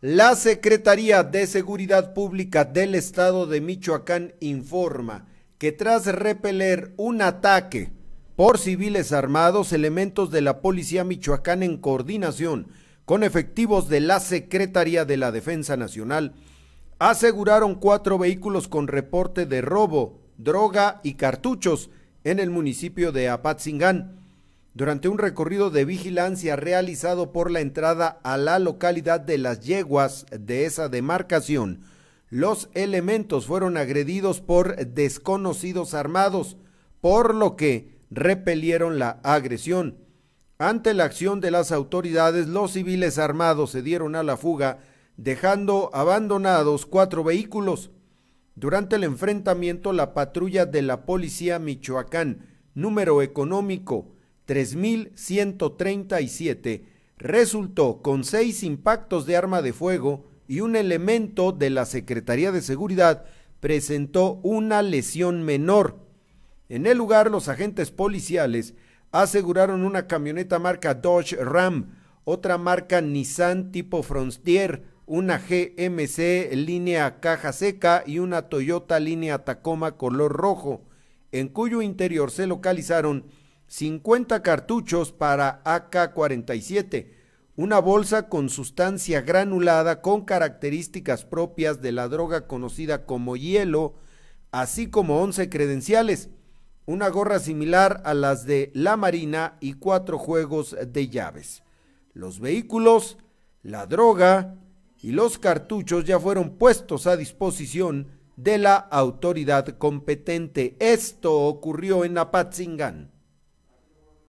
La Secretaría de Seguridad Pública del Estado de Michoacán informa que tras repeler un ataque por civiles armados, elementos de la Policía Michoacán en coordinación con efectivos de la Secretaría de la Defensa Nacional aseguraron cuatro vehículos con reporte de robo, droga y cartuchos en el municipio de Apatzingán durante un recorrido de vigilancia realizado por la entrada a la localidad de Las Yeguas de esa demarcación, los elementos fueron agredidos por desconocidos armados, por lo que repelieron la agresión. Ante la acción de las autoridades, los civiles armados se dieron a la fuga, dejando abandonados cuatro vehículos. Durante el enfrentamiento, la patrulla de la Policía Michoacán, número económico 3137, resultó con seis impactos de arma de fuego y un elemento de la Secretaría de Seguridad presentó una lesión menor. En el lugar, los agentes policiales aseguraron una camioneta marca Dodge Ram, otra marca Nissan tipo Frontier, una GMC línea caja seca y una Toyota línea Tacoma color rojo, en cuyo interior se localizaron 50 cartuchos para AK-47, una bolsa con sustancia granulada con características propias de la droga conocida como hielo, así como 11 credenciales, una gorra similar a las de la Marina y cuatro juegos de llaves. Los vehículos, la droga y los cartuchos ya fueron puestos a disposición de la autoridad competente. Esto ocurrió en Apatzingán.